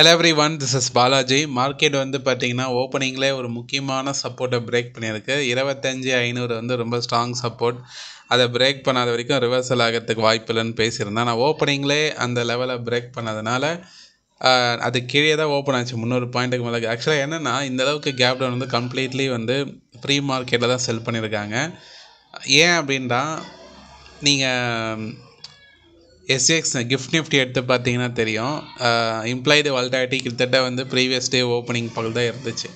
hello everyone this is Balaji market வந்து பார்த்தீங்கன்னா ஓப்பனிங்லேயே ஒரு முக்கியமான சப்போர்ட்டை பிரேக் பண்ணியிருக்கு இருபத்தஞ்சி ஐநூறு வந்து ரொம்ப ஸ்ட்ராங் சப்போர்ட் அதை பிரேக் பண்ணாத வரைக்கும் ரிவர்சல் ஆகிறதுக்கு வாய்ப்பு இல்லைன்னு பேசியிருந்தேன் நான் ஓப்பனிங்லே அந்த லெவலை பிரேக் பண்ணதுனால அது கீழே தான் ஓப்பன் ஆச்சு முந்நூறு பாயிண்ட்டுக்கு மேலே ஆக்சுவலாக என்னென்னா இந்த அளவுக்கு கேப் டவுன் வந்து கம்ப்ளீட்லி வந்து ப்ரீ மார்க்கெட்டில் தான் செல் பண்ணியிருக்காங்க ஏன் அப்படின்னா நீங்கள் எஸ்எக்ஸ் கிஃப்ட் நிஃப்டி எடுத்து பார்த்தீங்கன்னா தெரியும் இம்ப்ளாய்டு வால்டாட்டி கிட்டத்தட்ட வந்து ப்ரீவியஸ் டே ஓப்பனிங் பக்கம் தான் இருந்துச்சு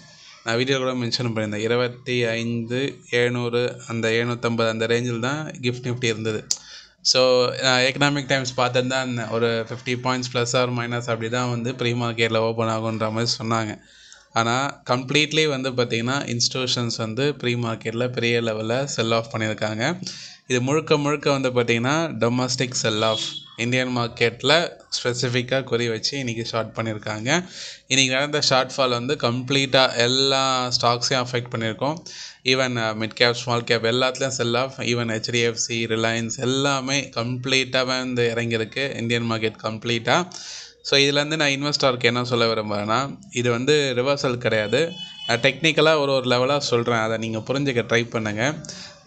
நான் வீடியோ கூட மென்ஷன் பண்ணியிருந்தேன் இருபத்தி ஐந்து ஏழ்நூறு அந்த ஏழ்நூற்றம்பது அந்த ரேஞ்சில் தான் கிஃப்ட் நிஃப்டி இருந்தது ஸோ நான் எக்கனாமிக் டைம்ஸ் பார்த்துருந்தேன் ஒரு fifty points plus or minus அப்படி தான் வந்து ப்ரீ மார்க்கெட்டில் ஓப்பன் ஆகுன்ற மாதிரி சொன்னாங்க ஆனால் கம்ப்ளீட்லி வந்து பார்த்தீங்கன்னா இன்ஸ்டியூஷன்ஸ் வந்து ப்ரீ மார்க்கெட்டில் பெரிய லெவலில் செல் ஆஃப் பண்ணியிருக்காங்க இது முழுக்க முழுக்க வந்து பார்த்தீங்கன்னா டொமஸ்டிக் செல் ஆஃப் இந்தியன் மார்க்கெட்டில் ஸ்பெசிஃபிக்காக குறி வச்சு இன்றைக்கி ஷார்ட் பண்ணியிருக்காங்க இன்றைக்கி நடந்த ஷார்ட் ஃபால் வந்து கம்ப்ளீட்டாக எல்லா ஸ்டாக்ஸையும் அஃபெக்ட் பண்ணியிருக்கோம் even mid cap small cap எல்லாத்துலேயும் sell off even HDFC Reliance எல்லாமே கம்ப்ளீட்டாக வந்து இறங்கியிருக்கு இந்தியன் மார்க்கெட் கம்ப்ளீட்டாக ஸோ இதுலேருந்து நான் இன்வெஸ்டாருக்கு என்ன சொல்ல விரும்புகிறேன்னா இது வந்து ரிவர்சல் கிடையாது நான் டெக்னிக்கலாக ஒரு ஒரு லெவலாக சொல்கிறேன் அதை நீங்கள் புரிஞ்சுக்க ட்ரை பண்ணுங்கள்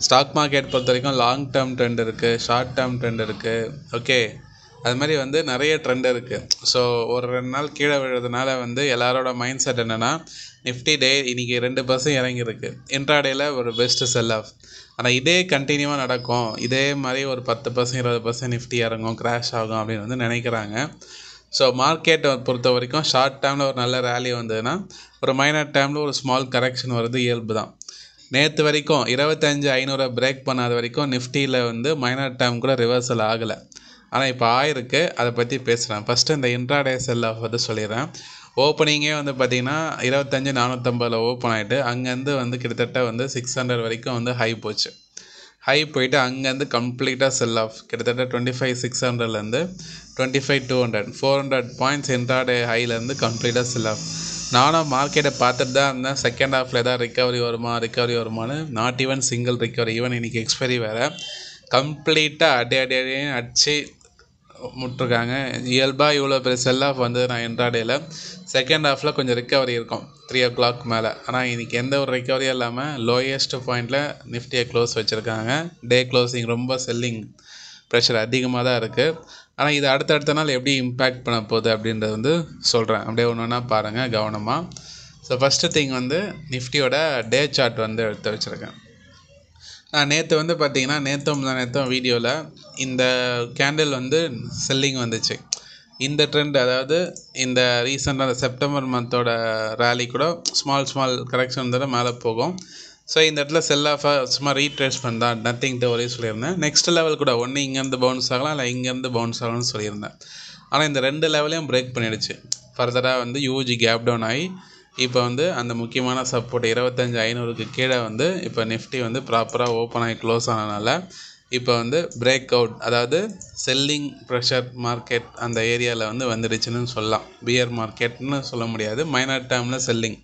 ஸ்டாக் மார்க்கெட் பொறுத்த வரைக்கும் லாங் டேர்ம் ட்ரெண்ட் இருக்குது ஷார்ட் டேர்ம் ட்ரெண்ட் இருக்குது ஓகே அது மாதிரி வந்து நிறைய ட்ரெண்ட் இருக்குது ஸோ ஒரு ரெண்டு நாள் கீழே விழுறதுனால வந்து எல்லாரோட மைண்ட் செட் என்னென்னா நிஃப்டி டே இன்றைக்கி ரெண்டு பர்சன் இறங்கியிருக்கு இன்ட்ராடேயில் ஒரு பெஸ்ட்டு செல் ஆஃப் ஆனால் இதே கண்டினியூவாக நடக்கும் இதே மாதிரி ஒரு பத்து பர்சன்ட் இருபது பர்சன்ட் நிஃப்டி இறங்கும் க்ராஷ் ஆகும் அப்படின்னு வந்து நினைக்கிறாங்க ஸோ மார்க்கெட்டை பொறுத்த வரைக்கும் ஷார்ட் டைமில் ஒரு நல்ல ரேலி வந்ததுன்னா ஒரு மைனர் டைமில் ஒரு ஸ்மால் கரெக்ஷன் வருது இயல்பு தான் நேற்று வரைக்கும் இருபத்தஞ்சி ஐநூறை பிரேக் பண்ணாத வரைக்கும் நிஃப்டியில் வந்து மைனர் டைம் கூட ரிவர்சல் ஆகலை ஆனால் இப்போ ஆயிருக்கு அதை பற்றி பேசுகிறேன் ஃபஸ்ட்டு இந்த இன்ட்ராடே செல் ஆஃப் வந்து சொல்லிடுறேன் ஓப்பனிங்கே வந்து பார்த்திங்கன்னா இருபத்தஞ்சி நானூற்றம்பதில் ஓப்பன் ஆகிட்டு அங்கேருந்து வந்து கிட்டத்தட்ட வந்து சிக்ஸ் ஹண்ட்ரட் வரைக்கும் வந்து ஹை போச்சு ஹை போயிட்டு அங்கேருந்து கம்ப்ளீட்டாக செல் ஆஃப் கிட்டத்தட்ட டுவெண்ட்டி ஃபைவ் சிக்ஸ் ஹண்ட்ரட்லேருந்து twenty five two hundred four hundred points intraday ஹைலேருந்து கம்ப்ளீட்டாக செல் ஆஃப் நானும் மார்க்கெட்டை பார்த்துட்டு தான் இருந்தேன் செகண்ட் ஹாஃபில் ஏதாவது ரிக்கவரி வருமா ரிக்கவரி வருமானு not even single recovery even இன்றைக்கி எக்ஸ்பைரி வேறு கம்ப்ளீட்டாக அடி அடி அடின்னு அடித்து முட்டிருக்காங்க இயல்பாக இவ்வளோ பெரிய செல் ஆஃப் வந்தது நான் இன்ட்ராடேயில் செகண்ட் ஹாஃபில் கொஞ்சம் ரிக்கவரி இருக்கும் த்ரீ ஓ கிளாக் மேலே ஆனால் இன்றைக்கி எந்த ஒரு ரிக்கவரியும் இல்லாமல் லோயஸ்ட் பாயிண்டில் நிஃப்டியை க்ளோஸ் வச்சுருக்காங்க டே க்ளோஸிங் ரொம்ப செல்லிங் ப்ரெஷர் அதிகமாக தான் இருக்குது ஆனால் இது அடுத்தடுத்த நாள் எப்படி இம்பேக்ட் பண்ண போகுது அப்படின்றத வந்து சொல்கிறேன் அப்படியே ஒன்று ஒன்றா பாருங்கள் கவனமாக ஸோ ஃபஸ்ட்டு திங் வந்து நிஃப்டியோட டே சார்ட் வந்து எடுத்து வச்சுருக்கேன் நான் நேற்று வந்து பார்த்தீங்கன்னா நேற்றும் நேற்றும் வீடியோவில் இந்த கேண்டில் வந்து செல்லிங் வந்துச்சு இந்த ட்ரெண்ட் அதாவது இந்த ரீசெண்டாக அந்த செப்டம்பர் மந்தோட ரேலி கூட ஸ்மால் ஸ்மால் கரெக்ஷன் தடவை மேலே போகும் ஸோ இந்த இடத்துல செல் ஆஃபாக சும்மா ரீட்ரேஸ் பண்ணலாம் நத்திங் ஒரே சொல்லியிருந்தேன் நெக்ஸ்ட் லெவல் கூட ஒன்று இங்கேருந்து பவுன்ஸ் ஆகலாம் இல்லை இங்கேருந்து பவுன்ஸ் ஆகலாம்னு சொல்லியிருந்தேன் ஆனால் இந்த ரெண்டு லெவலையும் பிரேக் பண்ணிடுச்சு ஃபர்தராக வந்து யூஜி கேப் டவுன் ஆகி இப்போ வந்து அந்த முக்கியமான சப்போர்ட் இருபத்தஞ்சி ஐநூறுக்கு கீழே வந்து இப்போ நிஃப்டி வந்து ப்ராப்பராக ஓப்பன் ஆகி க்ளோஸ் ஆனதுனால இப்போ வந்து பிரேக் அவுட் அதாவது செல்லிங் ப்ரெஷர் மார்க்கெட் அந்த ஏரியாவில் வந்து வந்துடுச்சுன்னு சொல்லலாம் பியர் மார்க்கெட்னு சொல்ல முடியாது மைனர் டைமில் செல்லிங்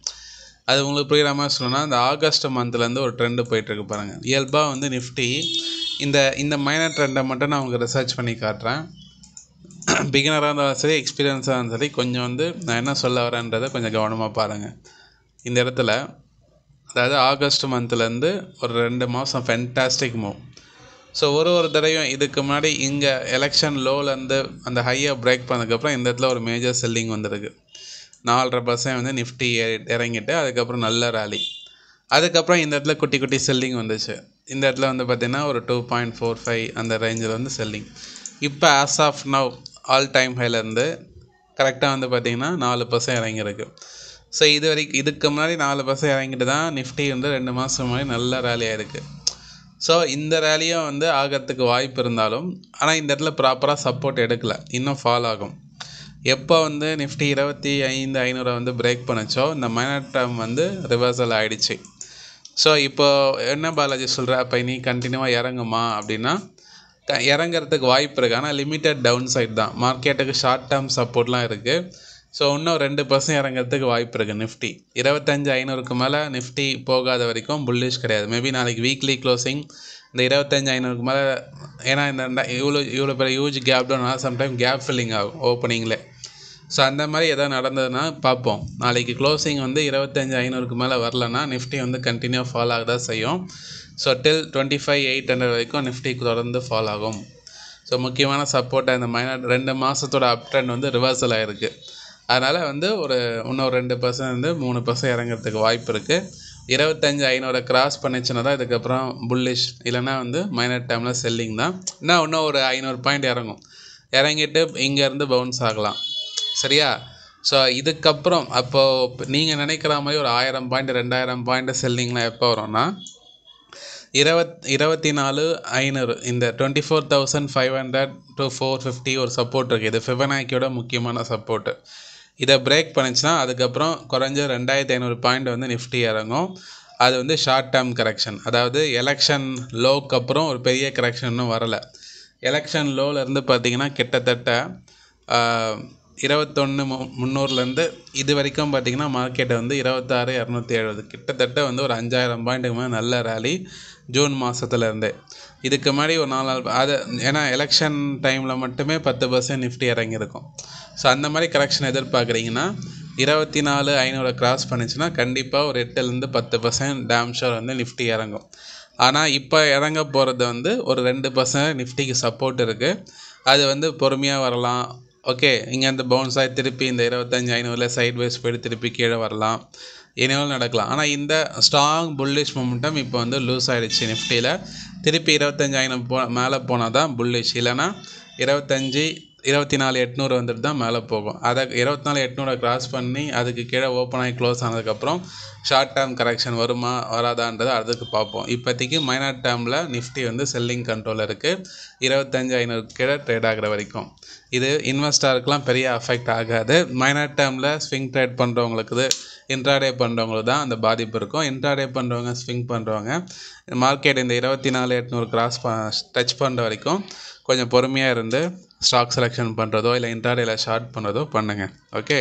அது உங்களுக்கு புரிகிற மாதிரி சொல்லணும்னா இந்த ஆகஸ்ட் மந்த்லேருந்து ஒரு ட்ரெண்டு போயிட்டுருக்கு பாருங்கள் இயல்பாக வந்து நிஃப்டி இந்த இந்த மைனர் ட்ரெண்டை மட்டும் நான் உங்களுக்கு ரிசர்ச் பண்ணி காட்டுறேன் பிகினராக இருந்தாலும் சரி எக்ஸ்பீரியன்ஸாக இருந்தாலும் சரி கொஞ்சம் வந்து நான் என்ன சொல்ல வரேன்றதை கொஞ்சம் கவனமாக பாருங்கள் இந்த இடத்துல அதாவது ஆகஸ்ட் மந்த்லேருந்து ஒரு ரெண்டு மாதம் ஃபென்டாஸ்டிக் மூவ் ஸோ ஒரு ஒரு தடவையும் இதுக்கு முன்னாடி இங்கே எலெக்ஷன் லோலேருந்து அந்த ஹையை பிரேக் பண்ணதுக்கப்புறம் இந்த இடத்துல ஒரு மேஜர் செல்லிங் வந்திருக்கு நாலரை பர்சன்ட் வந்து நிஃப்டி இறங்கிட்டு அதுக்கப்புறம் நல்ல ரேலி அதுக்கப்புறம் இந்த இடத்துல குட்டி குட்டி செல்லிங் வந்துச்சு இந்த இடத்துல வந்து பார்த்திங்கன்னா ஒரு டூ பாயிண்ட் ஃபோர் ஃபைவ் அந்த ரேஞ்சில் வந்து செல்லிங் இப்போ as of now all time ஹைலேருந்து கரெக்டாக வந்து பார்த்திங்கன்னா நாலு பர்சன்ட் இறங்கியிருக்கு ஸோ இது வரைக்கும் இதுக்கு முன்னாடி நாலு பர்சன்ட் இறங்கிட்டு தான் நிஃப்டி வந்து ரெண்டு மாதம் முன்னாடி நல்ல ரேலி ஆகிருக்கு ஸோ இந்த ரேலியும் வந்து ஆகிறதுக்கு வாய்ப்பு இருந்தாலும் ஆனால் இந்த இடத்துல ப்ராப்பராக சப்போர்ட் எடுக்கலை இன்னும் ஃபால் ஆகும் எப்போ வந்து நிஃப்டி இருபத்தி ஐந்து ஐநூறை வந்து பிரேக் பண்ணிச்சோ இந்த மைனாட்டம் வந்து ரிவர்சல் ஆகிடுச்சு ஸோ இப்போ என்ன பாலாஜி சொல்கிற அப்போ நீ கண்டினியூவாக இறங்குமா அப்படின்னா இறங்கிறதுக்கு வாய்ப்பு இருக்குது ஆனால் லிமிட்டட் டவுன் சைட் தான் மார்க்கெட்டுக்கு ஷார்ட் டேர்ம் சப்போர்ட்லாம் இருக்குது ஸோ இன்னும் ரெண்டு பர்சன்ட் இறங்கிறதுக்கு வாய்ப்பு இருக்குது நிஃப்டி இருபத்தஞ்சு ஐநூறுக்கு மேலே நிஃப்டி போகாத வரைக்கும் புல்லிஷ் கிடையாது மேபி நாளைக்கு வீக்லி க்ளோசிங் இந்த இருபத்தஞ்சு ஐநூறுக்கு மேலே ஏன்னா இந்த இவ்வளோ இவ்வளோ பெரிய ஹியூஜ் கேப் டவுன்னா சம்டைம் கேப் ஃபில்லிங் ஆகும் ஓப்பனிங்கில் ஸோ அந்த மாதிரி எதாவது நடந்ததுன்னா பார்ப்போம் நாளைக்கு க்ளோசிங் வந்து இருபத்தஞ்சி ஐநூறுக்கு மேலே வரலன்னா நிஃப்டி வந்து கண்டினியூ ஃபால் ஆக தான் செய்யும் so till twenty five eight hundred வரைக்கும் நிஃப்டிக்கு தொடர்ந்து ஃபாலோ ஆகும் ஸோ முக்கியமான சப்போர்ட்டாக இந்த மைனா ரெண்டு மாதத்தோட அப் வந்து ரிவர்சல் ஆகிருக்கு அதனால் வந்து ஒரு இன்னும் ரெண்டு பர்சன்ட் வந்து மூணு பர்சன்ட் இறங்குறதுக்கு வாய்ப்பு இருக்குது இருபத்தஞ்சி ஐநூறு கிராஸ் பண்ணிச்சுன்னா தான் இதுக்கப்புறம் புல்லிஷ் இல்லைனா வந்து மைனர் டைமில் செல்லிங் தான் இன்னும் இன்னும் ஒரு ஐநூறு பாயிண்ட் இறங்கும் இறங்கிட்டு இங்கேருந்து பவுன்ஸ் ஆகலாம் சரியா ஸோ இதுக்கப்புறம் அப்போது நீங்கள் நினைக்கிற மாதிரி ஒரு ஆயிரம் பாயிண்ட் ரெண்டாயிரம் பாயிண்ட் செல்லிங்லாம் எப்போ வரும்னா இருபத் இருபத்தி நாலு ஐநூறு இந்த twenty four thousand five hundred to four fifty ஒரு சப்போர்ட் இருக்குது இது ஃபிபனாக்கியோட முக்கியமான சப்போர்ட்டு இதை பிரேக் பண்ணுச்சுன்னா அதுக்கப்புறம் குறைஞ்ச ரெண்டாயிரத்தி ஐநூறு பாயிண்ட் வந்து நிஃப்டி இறங்கும் அது வந்து ஷார்ட் டேர்ம் கரெக்ஷன் அதாவது எலெக்ஷன் லோக்கு அப்புறம் ஒரு பெரிய கரெக்ஷன் இன்னும் வரலை எலெக்ஷன் இருந்து பார்த்திங்கன்னா கிட்டத்தட்ட இருபத்தொன்று மு முந்நூறுலேருந்து இது வரைக்கும் பார்த்தீங்கன்னா மார்க்கெட் வந்து இருபத்தாறு இரநூத்தி எழுபது கிட்டத்தட்ட வந்து ஒரு அஞ்சாயிரம் பாயிண்ட்டுக்கு மேலே நல்ல ரேலி ஜூன் மாதத்துலேருந்தே இதுக்கு முன்னாடி ஒரு நாலு நாள் அது ஏன்னா எலெக்ஷன் டைமில் மட்டுமே பத்து பர்சன்ட் நிஃப்டி இறங்கியிருக்கும் ஸோ அந்த மாதிரி கரெக்ஷன் எதிர்பார்க்குறீங்கன்னா இருபத்தி நாலு ஐநூறு கிராஸ் பண்ணிச்சுன்னா கண்டிப்பாக ஒரு எட்டுலேருந்து பத்து பர்சன்ட் டேம் ஷோர் வந்து நிஃப்டி இறங்கும் ஆனால் இப்போ இறங்க போகிறது வந்து ஒரு ரெண்டு பர்சன்ட் நிஃப்டிக்கு சப்போர்ட் இருக்குது அது வந்து பொறுமையாக வரலாம் ஓகே இங்கே அந்த பவுன்ஸாக திருப்பி இந்த இருபத்தஞ்சி ஐநூறுல சைட் வைஸ் போய்ட்டு திருப்பி கீழே வரலாம் இனிமேல் நடக்கலாம் ஆனால் இந்த ஸ்ட்ராங் புல்லிஷ் மொமெண்டம் இப்போ வந்து லூஸ் ஆகிடுச்சு நிஃப்டியில் திருப்பி இருபத்தஞ்சாயிரம் போ மேலே போனால் தான் புல்லிஷ் இல்லைனா இருபத்தஞ்சி இருபத்தி நாலு எட்நூறு வந்துட்டு தான் மேலே போகும் அதை இருபத்தி நாலு எட்நூறை கிராஸ் பண்ணி அதுக்கு கீழே ஓப்பன் ஆகி க்ளோஸ் ஆனதுக்கப்புறம் ஷார்ட் டேர்ம் கரெக்ஷன் வருமா வராதான்றதை அடுத்துக்கு பார்ப்போம் இப்போதைக்கு மைனார் டேர்மில் நிஃப்டி வந்து செல்லிங் கண்ட்ரோல் இருக்குது இருபத்தஞ்சி ஐநூறு கீழே ட்ரேட் ஆகிற வரைக்கும் இது இன்வெஸ்டருக்குலாம் பெரிய அஃபெக்ட் ஆகாது மைனார் டேர்மில் ஸ்விங் ட்ரேட் பண்ணுறவங்களுக்கு இன்ட்ராடே பண்ணுறவங்களுக்கு தான் அந்த பாதிப்பு இருக்கும் இன்ட்ராடே பண்ணுறவங்க ஸ்விங் பண்ணுறவங்க மார்க்கெட் இந்த இருபத்தி நாலு எட்நூறு கிராஸ் ப டச் பண்ணுற வரைக்கும் கொஞ்சம் பொறுமையாக இருந்து ஸ்டாக் செலெக்ஷன் பண்ணுறதோ இல்லை இன்ட்ராடேல ஷார்ட் பண்ணுறதோ பண்ணுங்கள் ஓகே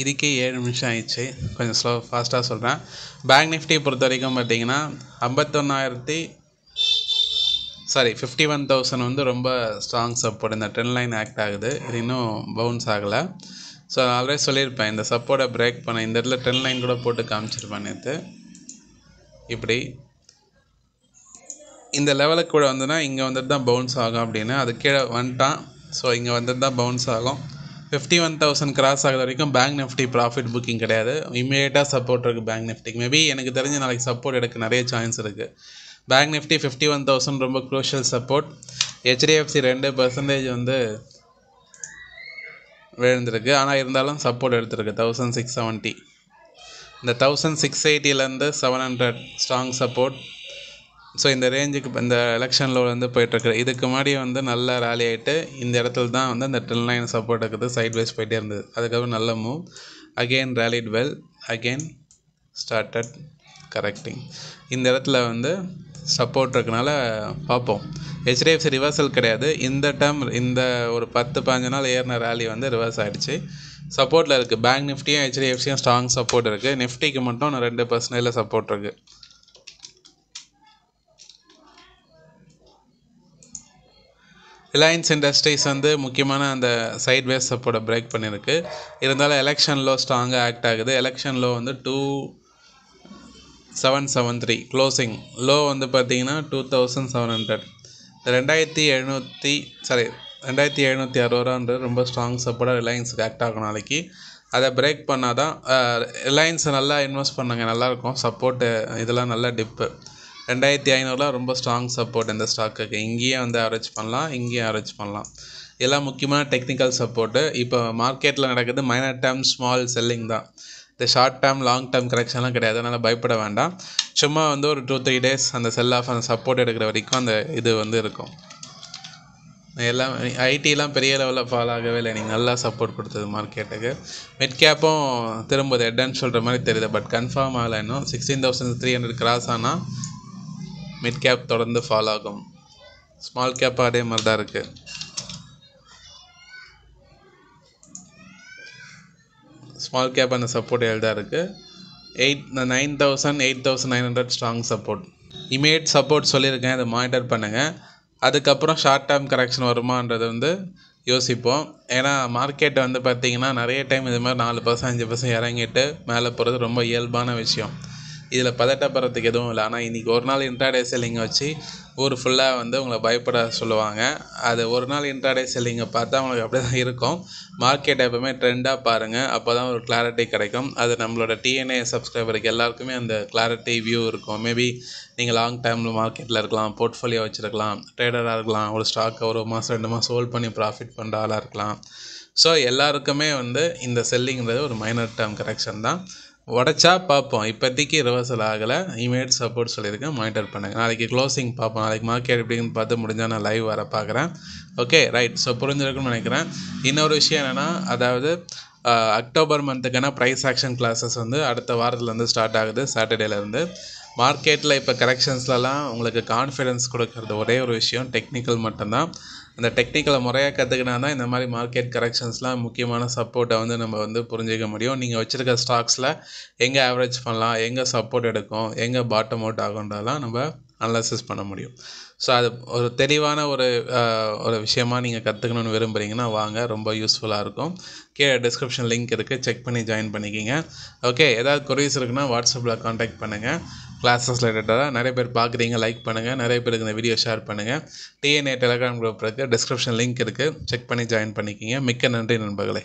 இதுக்கே ஏழு நிமிஷம் ஆயிடுச்சு கொஞ்சம் ஸ்லோ ஃபாஸ்ட்டாக சொல்கிறேன் பேங்க் நிஃப்டியை பொறுத்த வரைக்கும் பார்த்தீங்கன்னா ஐம்பத்தொன்னாயிரத்தி சாரி ஃபிஃப்டி ஒன் தௌசண்ட் வந்து ரொம்ப ஸ்ட்ராங் சப்போர்ட் இந்த டென் லைன் ஆக்ட் ஆகுது இது இன்னும் பவுன்ஸ் ஆகலை ஸோ நான் ஆல்ரெடி சொல்லியிருப்பேன் இந்த சப்போர்ட்டை பிரேக் பண்ண இந்த இடத்துல டென் லைன் கூட போட்டு காமிச்சிருப்பேன் நேற்று இப்படி இந்த லெவலுக்கு கூட வந்துன்னா இங்கே வந்துட்டு தான் பவுன்ஸ் ஆகும் அப்படின்னு அது கீழே வந்துட்டான் ஸோ இங்கே வந்துட்டு தான் பவுன்ஸ் ஆகும் ஃபிஃப்டி ஒன் தௌசண்ட் கிராஸ் ஆகிற வரைக்கும் பேங்க் நிஃப்டி ப்ராஃபிட் புக்கிங் கிடையாது இமீடியட்டாக சப்போர்ட் இருக்குது பேங்க் நிஃப்டிக்கு மேபி எனக்கு தெரிஞ்ச நாளைக்கு சப்போர்ட் எடுக்க நிறைய சான்ஸ் இருக்குது bank Nifty fifty one thousand ரொம்ப க்ரூஷியல் சப்போர்ட் ஹெச்டிஎஃப்சி ரெண்டு பர்சன்டேஜ் வந்து விழுந்திருக்கு ஆனால் இருந்தாலும் சப்போர்ட் எடுத்திருக்கு தௌசண்ட் சிக்ஸ் செவன்ட்டி இந்த தௌசண்ட் சிக்ஸ் எயிட்டிலேருந்து seven hundred strong support so இந்த ரேஞ்சுக்கு இந்த எலெக்ஷனில் வந்து போயிட்டுருக்கு இதுக்கு முன்னாடி வந்து நல்லா ரேலி ஆகிட்டு இந்த இடத்துல தான் வந்து அந்த ட்ரில் நைன் சப்போர்ட் இருக்குது சைட் வைஸ் போயிட்டே இருந்தது அதுக்கப்புறம் நல்ல move again rallied well again started correcting இந்த இடத்துல வந்து சப்போர்ட் இருக்கனால பார்ப்போம் ஹெச்டிஎஃப்சி ரிவர்சல் கிடையாது இந்த டைம் இந்த ஒரு பத்து பதினஞ்சு நாள் ஏறின ரேலி வந்து ரிவர்ஸ் ஆகிடுச்சு சப்போர்ட்டில் இருக்குது பேங்க் நிஃப்டியும் ஹெச்டிஎஃப்சியும் ஸ்ட்ராங் சப்போர்ட் இருக்குது நிஃப்டிக்கு மட்டும் ரெண்டு பர்சன்டேஜில் சப்போர்ட் இருக்குது ரிலையன்ஸ் இண்டஸ்ட்ரீஸ் வந்து முக்கியமான அந்த சைட் வேஸ் சப்போர்ட்டை பிரேக் பண்ணியிருக்கு இருந்தாலும் எலெக்ஷன் லோ ஸ்ட்ராங்காக ஆக்ட் ஆகுது எலெக்ஷன் லோ வந்து two seven seven three closing low வந்து பார்த்தீங்கன்னா டூ தௌசண்ட் செவன் ஹண்ட்ரட் ரெண்டாயிரத்தி எழுநூற்றி சாரி ரெண்டாயிரத்தி எழுநூற்றி அறுபது ரூபான்றது ரொம்ப ஸ்ட்ராங் சப்போர்ட்டாக ரிலையன்ஸ் ஆக்ட் ஆகும் நாளைக்கு அதை பிரேக் பண்ணால் தான் ரிலையன்ஸை நல்லா இன்வெஸ்ட் பண்ணுங்க நல்லாயிருக்கும் சப்போர்ட்டு இதெல்லாம் நல்ல டிப்பு ரெண்டாயிரத்தி ஐநூறுலாம் ரொம்ப ஸ்ட்ராங் சப்போர்ட் இந்த ஸ்டாக்குக்கு இங்கேயே வந்து அரேஞ்ச் பண்ணலாம் இங்கேயும் அரேஞ்ச் பண்ணலாம் இதெல்லாம் முக்கியமான டெக்னிக்கல் சப்போர்ட்டு இப்போ மார்க்கெட்டில் நடக்குது மைனர் டேம் ஸ்மால் செல்லிங் தான் இந்த ஷார்ட் டேர்ம் லாங் டேர்ம் கரெக்ஷன்லாம் கிடையாது அதனால் பயப்பட வேண்டாம் சும்மா வந்து ஒரு டூ த்ரீ டேஸ் அந்த செல் ஆஃப் அந்த சப்போர்ட் எடுக்கிற வரைக்கும் அந்த இது வந்து இருக்கும் எல்லாம் ஐடிலாம் பெரிய லெவலில் ஃபாலோ ஆகவே இல்லை நீங்கள் நல்லா சப்போர்ட் கொடுத்தது மார்க்கெட்டுக்கு மிட் கேப்பும் திரும்ப ஹெட்டன் சொல்கிற மாதிரி தெரியுது பட் கன்ஃபார்ம் ஆகலை இன்னும் sixteen thousand three hundred cross ஆனால் மிட் கேப் தொடர்ந்து ஃபாலோ ஆகும் ஸ்மால் கேப்பாக அதே மாதிரி தான் இருக்குது ஸ்மால் கேப் அந்த சப்போர்ட் எழுதாக இருக்குது eight nine thousand eight thousand nine hundred strong support immediate support சொல்லியிருக்கேன் இதை மானிட்டர் பண்ணுங்கள் அதுக்கப்புறம் ஷார்ட் டேர்ம் கரெக்ஷன் வருமானது வந்து யோசிப்போம் ஏன்னா மார்க்கெட்டை வந்து பார்த்திங்கன்னா நிறைய டைம் இது மாதிரி நாலு பர்சன்ட் அஞ்சு பர்சன்ட் இறங்கிட்டு மேலே போகிறது ரொம்ப இயல்பான விஷயம் இதில் பதட்டப்படுறதுக்கு எதுவும் இல்லை ஆனால் இன்றைக்கி ஒரு நாள் இன்ட்ராடே செல்லிங் வச்சு ஊர் ஃபுல்லாக வந்து உங்களை பயப்பட சொல்லுவாங்க அது ஒரு நாள் இன்ட்ராடே செல்லிங்கை பார்த்தா உங்களுக்கு அப்படி தான் இருக்கும் மார்க்கெட் எப்போவுமே ட்ரெண்டாக பாருங்கள் அப்போ தான் ஒரு கிளாரிட்டி கிடைக்கும் அது நம்மளோட டிஎன்ஏ சப்ஸ்கிரைபருக்கு எல்லாருக்குமே அந்த கிளாரிட்டி வியூ இருக்கும் மேபி நீங்கள் லாங் டைமில் மார்க்கெட்டில் இருக்கலாம் போர்ட்ஃபோலியோ வச்சுருக்கலாம் ட்ரேடராக இருக்கலாம் ஒரு ஸ்டாக்கை ஒரு மாதம் ரெண்டு மாதம் ஹோல்ட் பண்ணி ப்ராஃபிட் பண்ணுற ஆளாக இருக்கலாம் ஸோ எல்லாருக்குமே வந்து இந்த செல்லிங்கிறது ஒரு மைனர் டேர்ம் கரெக்ஷன் தான் உடச்சா பார்ப்போம் இப்போதைக்கு ரிவர்சல் ஆகலை இமேட் சப்போர்ட் சொல்லியிருக்கேன் மானிட்டர் பண்ணுங்கள் நாளைக்கு க்ளோசிங் பார்ப்போம் நாளைக்கு மார்க்கெட் எப்படின்னு பார்த்து முடிஞ்சால் நான் லைவ் வர பார்க்குறேன் ஓகே ரைட் ஸோ புரிஞ்சிருக்குன்னு நினைக்கிறேன் இன்னொரு விஷயம் என்னென்னா அதாவது அக்டோபர் மந்த்துக்கான ப்ரைஸ் ஆக்ஷன் கிளாஸஸ் வந்து அடுத்த வாரத்துலேருந்து ஸ்டார்ட் ஆகுது சாட்டர்டேலேருந்து மார்க்கெட்டில் இப்போ கரெக்ஷன்ஸ்லலாம் உங்களுக்கு கான்ஃபிடென்ஸ் கொடுக்கறது ஒரே ஒரு விஷயம் டெக்னிக்கல் மட்டும்தான் அந்த டெக்னிக்கலை முறையாக கற்றுக்கினா தான் இந்த மாதிரி மார்க்கெட் கரெக்ஷன்ஸ்லாம் முக்கியமான சப்போர்ட்டை வந்து நம்ம வந்து புரிஞ்சிக்க முடியும் நீங்கள் வச்சுருக்க ஸ்டாக்ஸில் எங்கே ஆவரேஜ் பண்ணலாம் எங்கே சப்போர்ட் எடுக்கும் எங்கே பாட்டம் அவுட் ஆகுன்றதெல்லாம் நம்ம அனலைசிஸ் பண்ண முடியும் ஸோ அது ஒரு தெளிவான ஒரு ஒரு விஷயமாக நீங்கள் கற்றுக்கணும்னு விரும்புகிறீங்கன்னா வாங்க ரொம்ப யூஸ்ஃபுல்லாக இருக்கும் கீழே டிஸ்கிரிப்ஷன் லிங்க் இருக்குது செக் பண்ணி ஜாயின் பண்ணிக்கிங்க ஓகே ஏதாவது குறைஸ் இருக்குன்னா வாட்ஸ்அப்பில் காண்டாக்ட் பண்ணுங்கள் கிளாஸஸ் ரிலேட்டடாக நிறைய பேர் பார்க்குறீங்க லைக் பண்ணுங்கள் நிறைய பேருக்கு இந்த வீடியோ ஷேர் பண்ணுங்கள் டிஎன்ஏ டெலகிராம் குரூப் இருக்குது டிஸ்கிரிப்ஷன் லிங்க் இருக்குது செக் பண்ணி ஜாயின் பண்ணிக்கிங்க மிக்க நன்றி நண்பர்களே